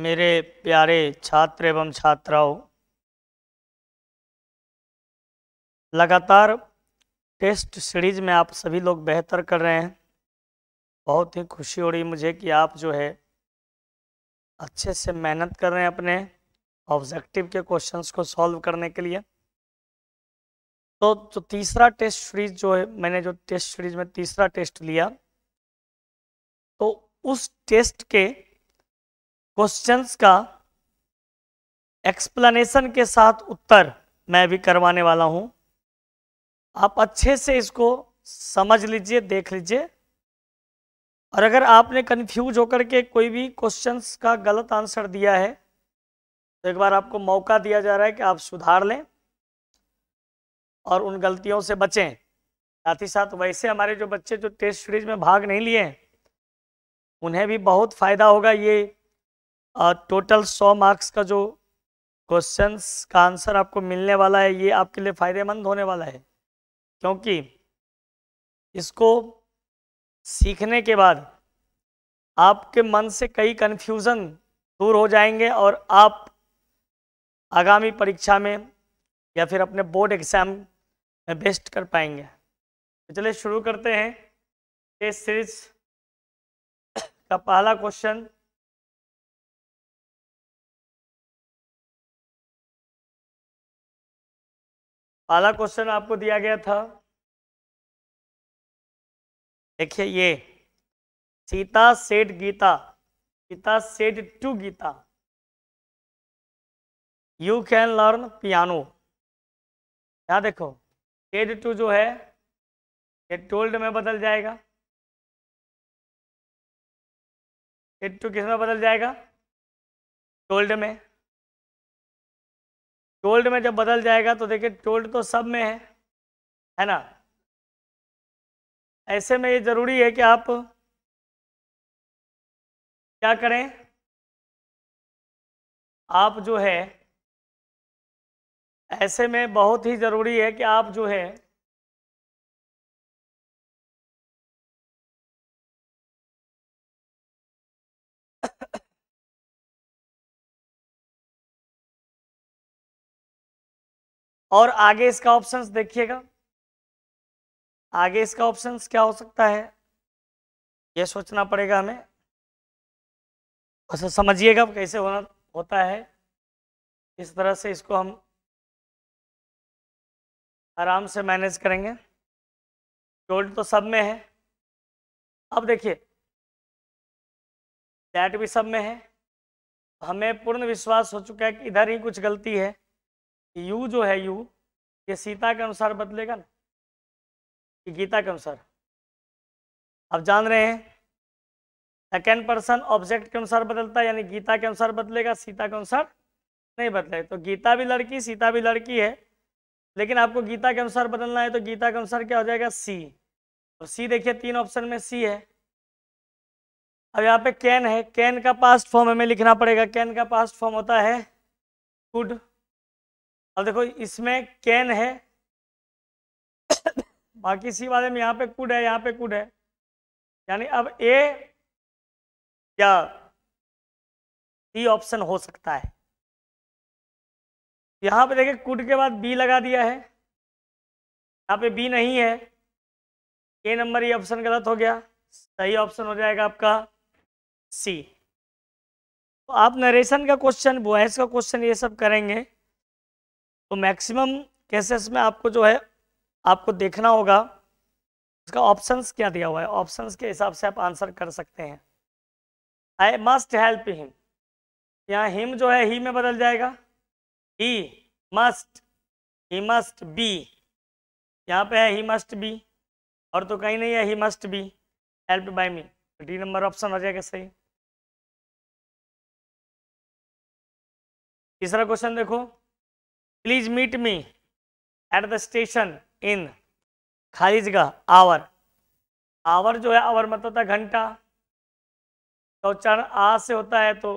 मेरे प्यारे छात्र एवं छात्राओं लगातार टेस्ट सीरीज में आप सभी लोग बेहतर कर रहे हैं बहुत ही खुशी हो रही मुझे कि आप जो है अच्छे से मेहनत कर रहे हैं अपने ऑब्जेक्टिव के क्वेश्चंस को सॉल्व करने के लिए तो जो तो तीसरा टेस्ट सीरीज जो है मैंने जो टेस्ट सीरीज में तीसरा टेस्ट लिया तो उस टेस्ट के क्वेश्चंस का एक्सप्लेनेशन के साथ उत्तर मैं भी करवाने वाला हूं आप अच्छे से इसको समझ लीजिए देख लीजिए और अगर आपने कंफ्यूज होकर के कोई भी क्वेश्चंस का गलत आंसर दिया है तो एक बार आपको मौका दिया जा रहा है कि आप सुधार लें और उन गलतियों से बचें साथ ही साथ वैसे हमारे जो बच्चे जो टेस्ट सीरीज में भाग नहीं लिए हैं उन्हें भी बहुत फ़ायदा होगा ये टोटल सौ मार्क्स का जो क्वेश्चंस का आंसर आपको मिलने वाला है ये आपके लिए फ़ायदेमंद होने वाला है क्योंकि इसको सीखने के बाद आपके मन से कई कन्फ्यूज़न दूर हो जाएंगे और आप आगामी परीक्षा में या फिर अपने बोर्ड एग्ज़ाम में बेस्ट कर पाएंगे तो चलिए शुरू करते हैं टेस्ट सीरीज का पहला क्वेश्चन पहला क्वेश्चन आपको दिया गया था देखिए ये सीता सेठ Gita Sita said to Gita you can learn piano यहां देखो सेड टू जो है ये टोल्ड में बदल जाएगा सेड टू किस में बदल जाएगा टोल्ड में टोल्ड में जब बदल जाएगा तो देखिए टोल्ड तो सब में है है ना ऐसे में ये ज़रूरी है कि आप क्या करें आप जो है ऐसे में बहुत ही ज़रूरी है कि आप जो है और आगे इसका ऑप्शंस देखिएगा आगे इसका ऑप्शंस क्या हो सकता है यह सोचना पड़ेगा हमें अच्छा समझिएगा कैसे होना होता है इस तरह से इसको हम आराम से मैनेज करेंगे गोल्ड तो सब में है अब देखिए डैट भी सब में है हमें पूर्ण विश्वास हो चुका है कि इधर ही कुछ गलती है यू जो है यू ये सीता के अनुसार बदलेगा ना कि गीता के अनुसार आप जान रहे हैं सेकेंड पर्सन ऑब्जेक्ट के अनुसार बदलता है यानी गीता के अनुसार बदलेगा सीता के अनुसार नहीं बदलेगा तो गीता भी लड़की सीता भी लड़की है लेकिन आपको गीता के अनुसार बदलना है तो गीता के अनुसार क्या हो जाएगा सी और सी देखिए तीन ऑप्शन में सी है अब यहाँ पे कैन है कैन का पास्ट फॉर्म हमें लिखना पड़ेगा कैन का पास्ट फॉर्म होता है कुड अब देखो इसमें कैन है बाकी सी वाले में यहाँ पे कुड है यहाँ पे कुड है यानी अब ए या डी ऑप्शन हो सकता है यहाँ पे देखिए कुड के बाद बी लगा दिया है यहाँ पे बी नहीं है ए नंबर ये ऑप्शन गलत हो गया सही ऑप्शन हो जाएगा आपका सी तो आप नरेशन का क्वेश्चन वॉयस का क्वेश्चन ये सब करेंगे तो मैक्सिमम केसेस में आपको जो है आपको देखना होगा उसका ऑप्शंस क्या दिया हुआ है ऑप्शंस के हिसाब से आप आंसर कर सकते हैं आई मस्ट हेल्प हिम यहाँ हिम जो है ही में बदल जाएगा he must he must be यहाँ पे है ही मस्ट बी और तो कहीं नहीं है he must be help by me D number option हो जाएगा सही तीसरा क्वेश्चन देखो please meet me at the station in खाली जगह आवर आवर जो है आवर मतलब था घंटा तो चरण आ से होता है तो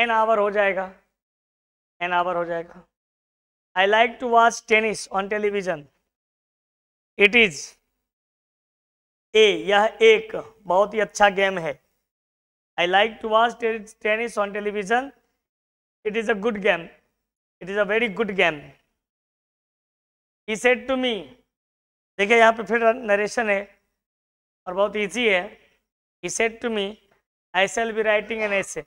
एन आवर हो जाएगा एन आवर हो जाएगा I like to watch tennis on television it is a यह एक बहुत ही अच्छा गेम है I like to watch tennis on television it is a good game it is a very good game he said to me देखिए यहाँ पे फिर नरेशन है और बहुत ईजी है he said to me I shall be writing an ऐसे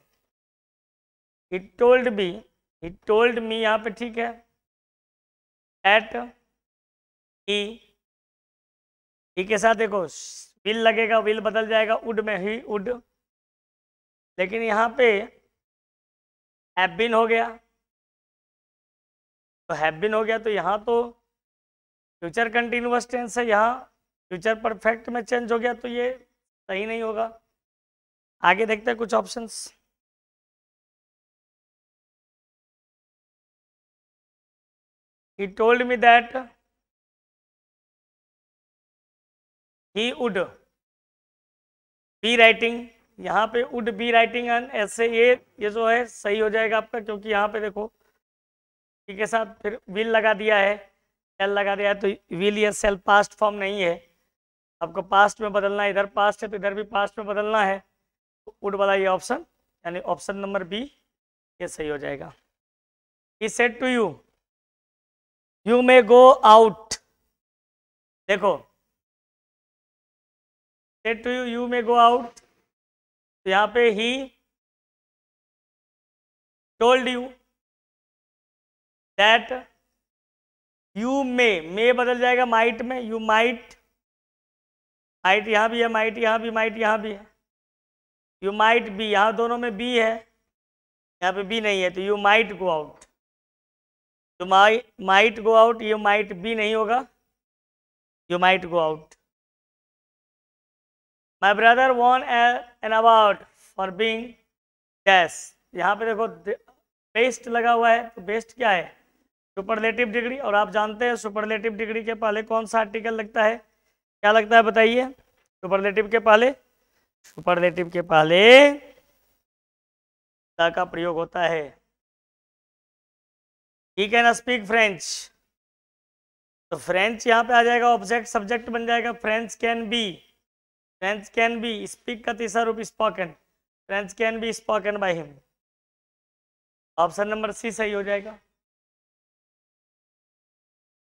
it told be it told me यहाँ पे ठीक है एट ई ई के साथ देखो विल लगेगा विल बदल जाएगा उड में ही उड लेकिन यहाँ पे एप बिन हो गया तो हैव बिन हो गया तो यहाँ तो फ्यूचर कंटिन्यूस टेंस है यहाँ फ्यूचर परफेक्ट में चेंज हो गया तो ये सही नहीं होगा आगे देखते हैं कुछ options he told me that he would be writing यहाँ पे would बी राइटिंग an ऐसे ये ये जो है सही हो जाएगा आपका क्योंकि यहाँ पे देखो इसी के साथ फिर विल लगा दिया है सेल लगा दिया है तो विल या सेल पास्ट फॉर्म नहीं है आपको पास्ट में बदलना है इधर पास्ट है तो इधर भी पास्ट में बदलना है तो उड वाला ये ऑप्शन यानी ऑप्शन नंबर बी ये सही हो जाएगा he said to you you may go out देखो said to you you may go out यहाँ पे he told you that you may may बदल जाएगा माइट में यू माइट माइट यहाँ भी है माइट यहाँ भी माइट यहाँ भी है यू माइट बी यहाँ दोनों में बी है यहाँ पे बी नहीं है तो यू माइट गो आउट तो may might go out you might be नहीं होगा you might go out my brother won an award for being dash यहाँ पे देखो बेस्ट लगा हुआ है तो बेस्ट क्या है सुपरलेटिव डिग्री और आप जानते हैं सुपरलेटिव डिग्री के पहले कौन सा आर्टिकल लगता है क्या लगता है बताइए सुपरलेटिव के पहले सुपरलेटिव के पहले का प्रयोग होता है ही कैन स्पीक फ्रेंच तो फ्रेंच यहाँ पे आ जाएगा ऑब्जेक्ट सब्जेक्ट बन जाएगा French can be French can be speak का तीसरा रूप spoken French can be spoken by him option number C सही हो जाएगा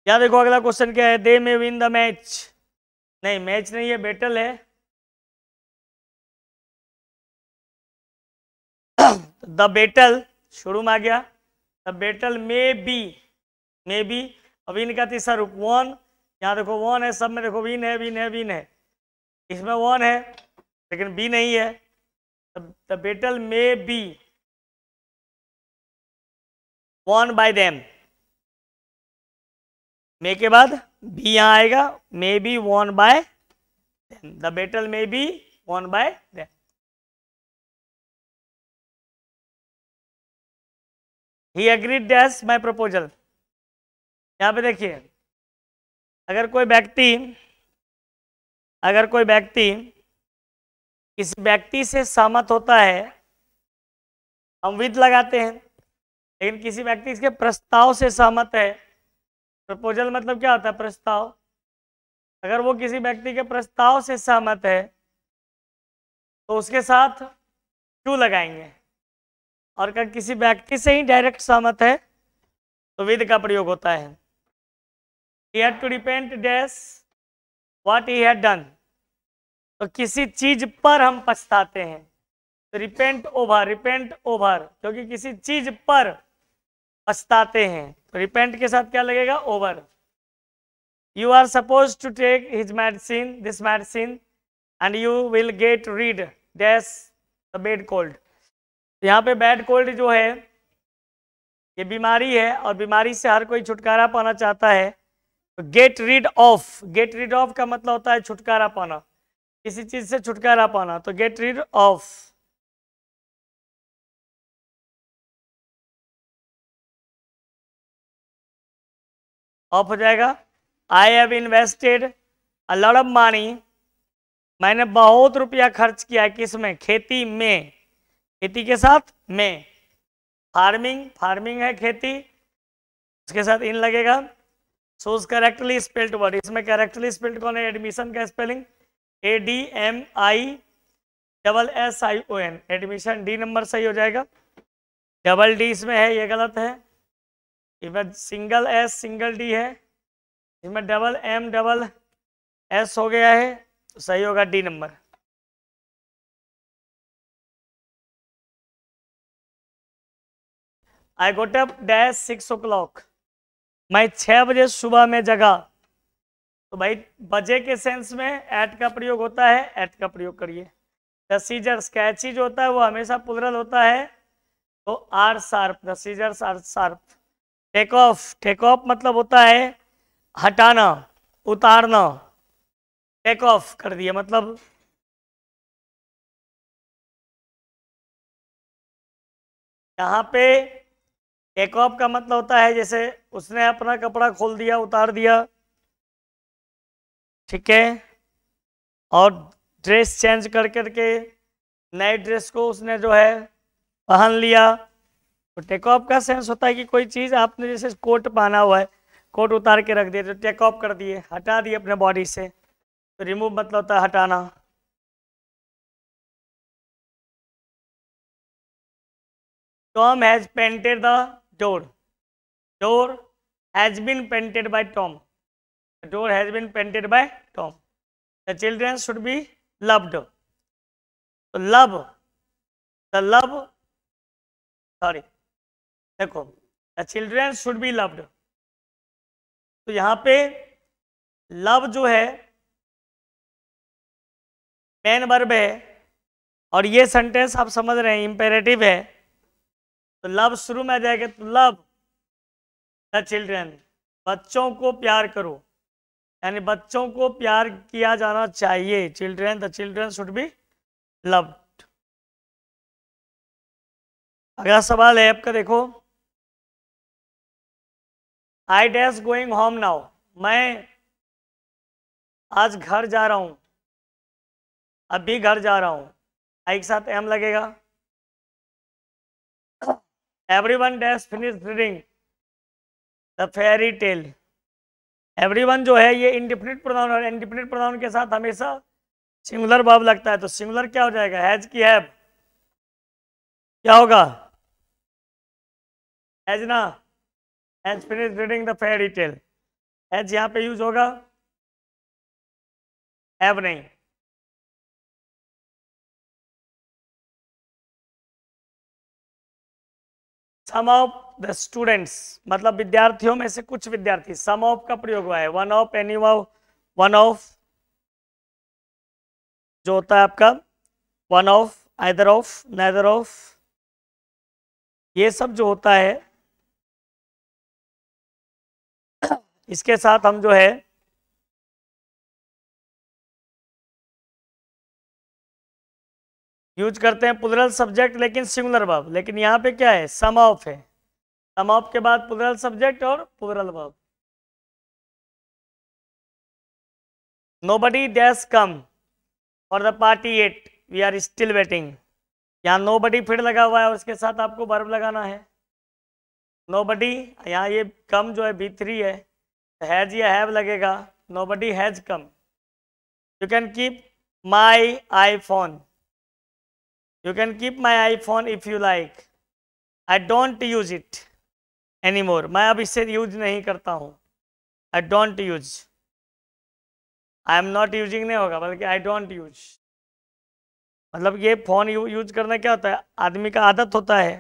क्या देखो अगला क्वेश्चन क्या है they may win the match नहीं मैच नहीं है बैटल है द बेटल शुरू में आ गया the battle may be may be अब इनका तीसरा रूप वन यहाँ देखो वन है सब में देखो विन है विन है विन है इसमें वन है लेकिन बी नहीं है the battle may be won by them may के बाद बी यहाँ आएगा may be won by the battle may be won by he agreed dash my proposal यहाँ पे देखिए अगर कोई व्यक्ति अगर कोई व्यक्ति किसी व्यक्ति से सहमत होता है हम विद लगाते हैं लेकिन किसी व्यक्ति इसके प्रस्ताव से सहमत है प्रपोजल मतलब क्या होता है प्रस्ताव अगर वो किसी व्यक्ति के प्रस्ताव से सहमत है तो उसके साथ टू लगाएंगे और अगर किसी व्यक्ति से ही डायरेक्ट सहमत है तो विद का प्रयोग होता है he had to repent dash what he had done तो किसी चीज पर हम पछताते हैं तो रिपेंट ओवर रिपेंट ओवर क्योंकि किसी चीज पर पछताते हैं तो रिपेंट के साथ क्या लगेगा over you are suppose to take his medicine this medicine and you will get rid dash the bad cold यहाँ पे बैड कोल्ड जो है ये बीमारी है और बीमारी से हर कोई छुटकारा पाना चाहता है तो get rid of get rid of का मतलब होता है छुटकारा पाना किसी चीज़ से छुटकारा पाना तो गेट रीड ऑफ ऑफ हो जाएगा I have invested a lot of money मैंने बहुत रुपया खर्च किया किस में खेती में खेती के साथ में फार्मिंग फार्मिंग है खेती उसके साथ इन लगेगा सोज करेक्टली स्पेल्ड वर्ड इसमें करेक्टली स्पेल्ड कौन है एडमिशन का spelling A D M I double S I O N admission D number सही हो जाएगा डबल डी इसमें है ये गलत है इसमें सिंगल एस सिंगल डी है इसमें डबल एम डबल एस हो गया है तो सही होगा D number I got up dash six o'clock मैं छह बजे सुबह में जगा तो भाई बजे के सेंस में एट का प्रयोग होता है एट का प्रयोग करिए प्रोसीजर सीजर्स जो होता है वो हमेशा पुलरल होता है तो आर शार्प द आर शार्प टेक ऑफ टेक ऑफ मतलब होता है हटाना उतारना टेक ऑफ कर दिया मतलब यहाँ पे टेक ऑफ का मतलब होता है जैसे उसने अपना कपड़ा खोल दिया उतार दिया ठीक है और ड्रेस चेंज कर करके नए ड्रेस को उसने जो है पहन लिया तो टेक ऑफ का सेंस होता है कि कोई चीज़ आपने जैसे कोट पहना हुआ है कोट उतार के रख दिया तो टेक ऑफ कर दिए हटा दिए अपने बॉडी से तो रिमूव मतलब होता है हटाना Tom has painted the door door has been painted by Tom door has been painted by Tom the children should be loved love the love sorry देखो the children should be loved तो यहां पे love जो है main verb है और ये sentence आप समझ रहे हैं इंपेरेटिव है तो लव शुरू में आ जाएगा तो लव द चिल्ड्रेन बच्चों को प्यार करो यानी बच्चों को प्यार किया जाना चाहिए children the children should be loved अगला सवाल है आपका देखो I dash going home now मैं आज घर जा रहा हूँ अब भी घर जा रहा हूँ आई के साथ एम लगेगा everyone dash finish reading the fairy tale everyone जो है ये इंडिफिनिट प्रोनाउन और इंडिफिनिट प्रोनाउन के साथ हमेशा सिंगुलर बॉब लगता है तो सिंगुलर क्या हो जाएगा हैज की हैव क्या होगा हैज ना has finish reading the fairy tale has यहां पे यूज होगा एव नहीं सम ऑफ द स्टूडेंट्स मतलब विद्यार्थियों में से कुछ विद्यार्थी सम ऑफ का प्रयोग हुआ है one of any one of जो होता है आपका one of either of neither of ये सब जो होता है इसके साथ हम जो है यूज करते हैं पुलरल सब्जेक्ट लेकिन सिंगुलर वर्ब लेकिन यहाँ पे क्या है सम ऑफ है सम ऑफ के बाद पुलरल सब्जेक्ट और plural verb nobody dash come for the party yet we are still waiting यहाँ nobody फिर लगा हुआ है उसके साथ आपको बर्ब लगाना है नोबडी यहाँ ये कम जो है बी थ्री है हैज या हैव लगेगा nobody has come you can keep my iPhone you can keep my iPhone if you like I don't use it anymore मैं अब इससे यूज नहीं करता हूँ I don't use I am not using नहीं होगा बल्कि आई don't use मतलब ये फ़ोन यू, यूज करना क्या होता है आदमी का आदत होता है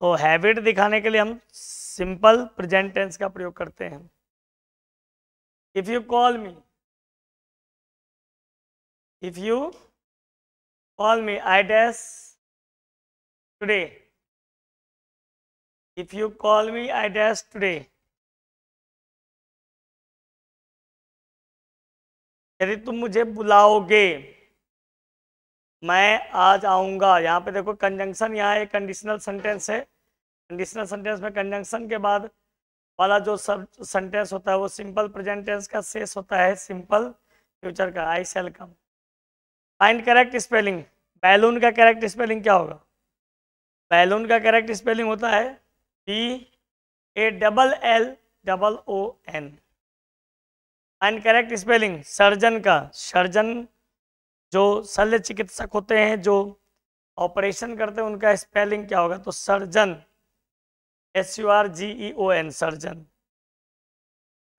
तो हैबिट दिखाने के लिए हम सिंपल प्रेजेंट टेंस का प्रयोग करते हैं if you call me if you call me i dash today if you call me i dash today यदि तुम मुझे बुलाओगे मैं आज आऊंगा यहाँ पे देखो कंजंक्शन यहाँ एक कंडीशनल सेंटेंस है कंडीशनल सेंटेंस में कंजंक्शन के बाद वाला जो सब सेंटेंस होता है वो सिंपल प्रेजेंटेंस का शेष होता है सिंपल फ्यूचर का I shall come find correct spelling balloon का करेक्ट स्पेलिंग क्या होगा बैलून का करेक्ट स्पेलिंग होता है B A double L double O N find correct spelling surgeon का सर्जन जो शल्य चिकित्सक होते हैं जो ऑपरेशन करते हैं उनका स्पेलिंग क्या होगा तो surgeon S U R G E O N surgeon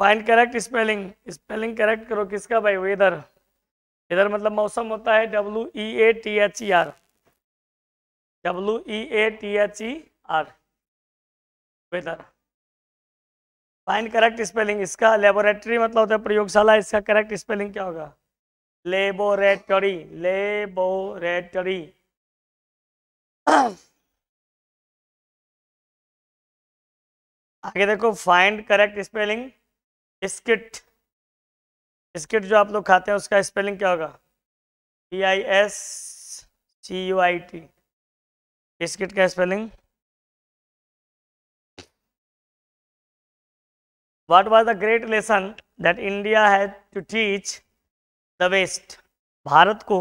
find correct spelling spelling correct करो किसका भाई वेदर वेदर मतलब मौसम होता है W E A T H E R W E A T H E R weather find correct spelling इसका laboratory मतलब होता है प्रयोगशाला इसका करेक्ट स्पेलिंग क्या होगा लेबोरेटरी लेबोरेटरी आगे देखो find correct spelling biscuit biscuit जो आप लोग खाते हैं उसका स्पेलिंग क्या होगा B I S C U I T biscuit का spelling what was the great lesson that India has to teach the west Bharat को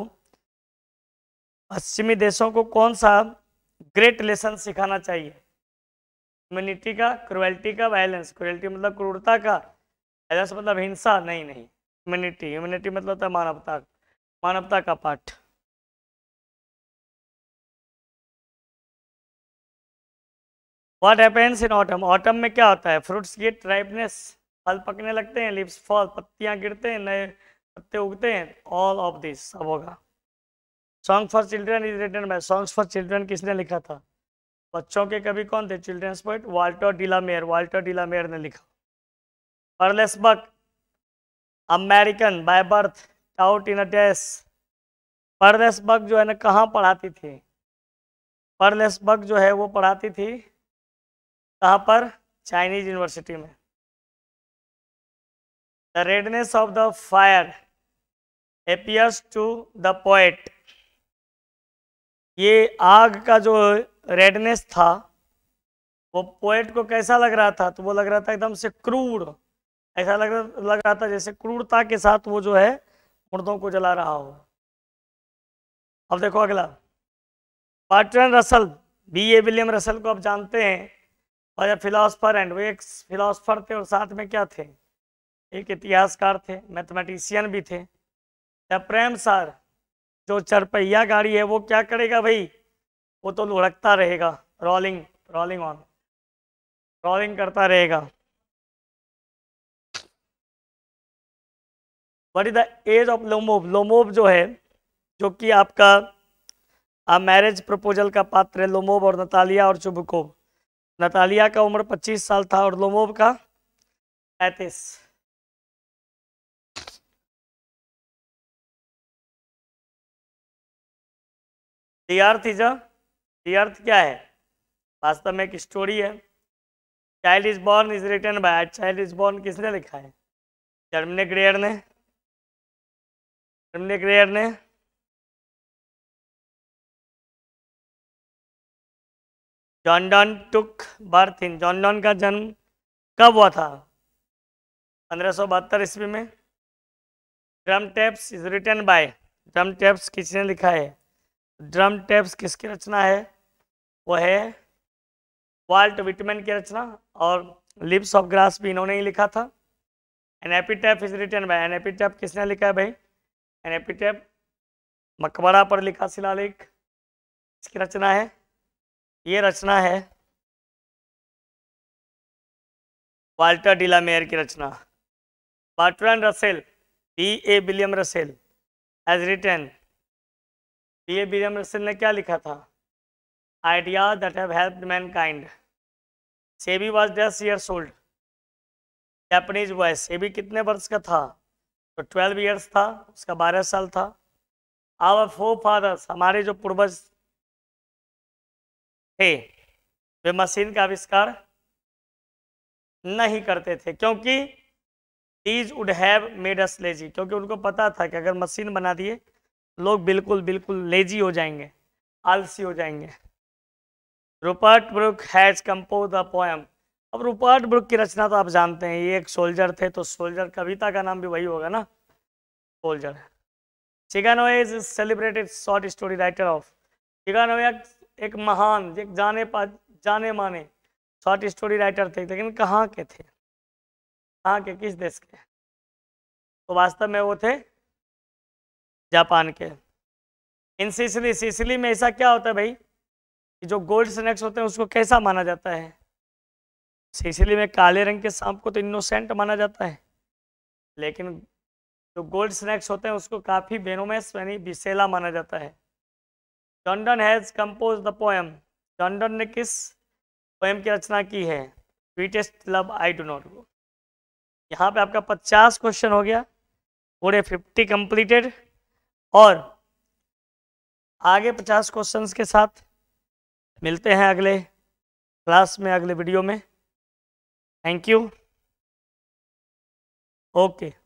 पश्चिमी देशों को कौन सा ग्रेट लेसन सिखाना चाहिए ह्यूमनिटी का क्रुअल्टी का वायलेंस क्रुअल्टी मतलब क्रूरता का वायलेंस मतलब हिंसा नहीं नहीं ह्यूमनिटी ह्यूमनिटी मतलब होता है मानवता मानवता का पाठ what happens in autumn autumn में क्या होता है फ्रूट्स की राइपनेस फल पकने लगते हैं लिप्स फॉल पत्तियां गिरते हैं नए पत्ते उगते हैं ऑल ऑफ दिस सब होगा song for children is written by songs for children किसने लिखा था बच्चों के कभी कौन थे children's poet Walter de la Mare Walter de la Mare ने लिखा अर्लेस Buck American by birth taught in अडेस परलेस बक जो है ना कहाँ पढ़ाती थी परलेस बक जो है वो पढ़ाती थी कहाँ पर चाइनीज यूनिवर्सिटी में the redness of the fire appears to the poet ये आग का जो रेडनेस था वो पोएट को कैसा लग रहा था तो वो लग रहा था एकदम से क्रूर ऐसा लग लग रहा था जैसे क्रूरता के साथ वो जो है मुर्दों को जला रहा हो अब देखो अगला Bertrand Russell B A William Russell को आप जानते हैं और या फिलासफर एंड वो एक फिलासफर थे और साथ में क्या थे एक इतिहासकार थे मैथमेटिशियन भी थे या प्रेम सार जो चरपहिया गाड़ी है वो क्या करेगा भाई वो तो लुढ़कता रहेगा रोलिंग रोलिंग ऑन रोलिंग करता रहेगा what is the age of लोमोब लोमोब जो है जो कि आपका आप मैरिज प्रपोजल का पात्र है लोमोब और नतालिया और चुबकोव नतालिया का उम्र 25 साल था और लोमोब का पैंतीस The earth is ये अर्थ क्या है वास्तव में एक स्टोरी है child is born is written by child is born किसने लिखा है जर्मनिक रेयर ने जर्मनिक रेयर ने John Donne took birth in John Donne का जन्म कब हुआ था पंद्रह सौ बहत्तर ईस्वी में drum taps is written by drum taps किसने लिखा है ड्रम टेप्स किसकी रचना है वो है वाल्ट विटमैन की रचना और लिप्स ऑफ ग्रास भी इन्होंने ही लिखा था an epitaph is written by an epitaph किसने लिखा है भाई एन एपीटैप मकबरा पर लिखा शिलालेख इसकी रचना है ये रचना है वाल्टर डिलामेयर की रचना Bertrand Russell B A William Russell is written B A William Russell ने क्या लिखा था ideas that have helped mankind. Sebi was दस years old Japanese boy Sebi कितने वर्ष का था तो ट्वेल्व ईयर्स था उसका बारह साल था आवर फो फादर्स हमारे जो पूर्वज थे वे मशीन का आविष्कार नहीं करते थे क्योंकि these would have made us lazy क्योंकि उनको पता था कि अगर मशीन बना दिए लोग बिल्कुल बिल्कुल लेजी हो जाएंगे आलसी हो जाएंगे Rupert Brooke has compose the poem अब रुपर्ट ब्रुक की रचना तो आप जानते हैं ये एक सोल्जर थे तो सोल्जर कविता का नाम भी वही होगा ना soldier Chiganoe is celebrated short story writer of Chiganoe एक महान एक जाने पा जाने माने शॉर्ट स्टोरी राइटर थे लेकिन कहाँ के थे कहाँ के किस देश के तो वास्तव में वो थे जापान के इन सिसली सिसली में ऐसा क्या होता है भाई कि जो गोल्ड स्नैक्स होते हैं उसको कैसा माना जाता है इसीलिए में काले रंग के सांप को तो इनोसेंट माना जाता है लेकिन जो गोल्ड स्नैक्स होते हैं उसको काफ़ी बेनोमेस यानी बिसेला माना जाता है Tandon has compose the poem Tandon ने किस पोएम की रचना की है sweetest love I do not go यहाँ पे आपका पचास क्वेश्चन हो गया पूरे फिफ्टी कंप्लीटेड और आगे पचास क्वेश्चंस के साथ मिलते हैं अगले क्लास में अगले वीडियो में थैंक यू ओके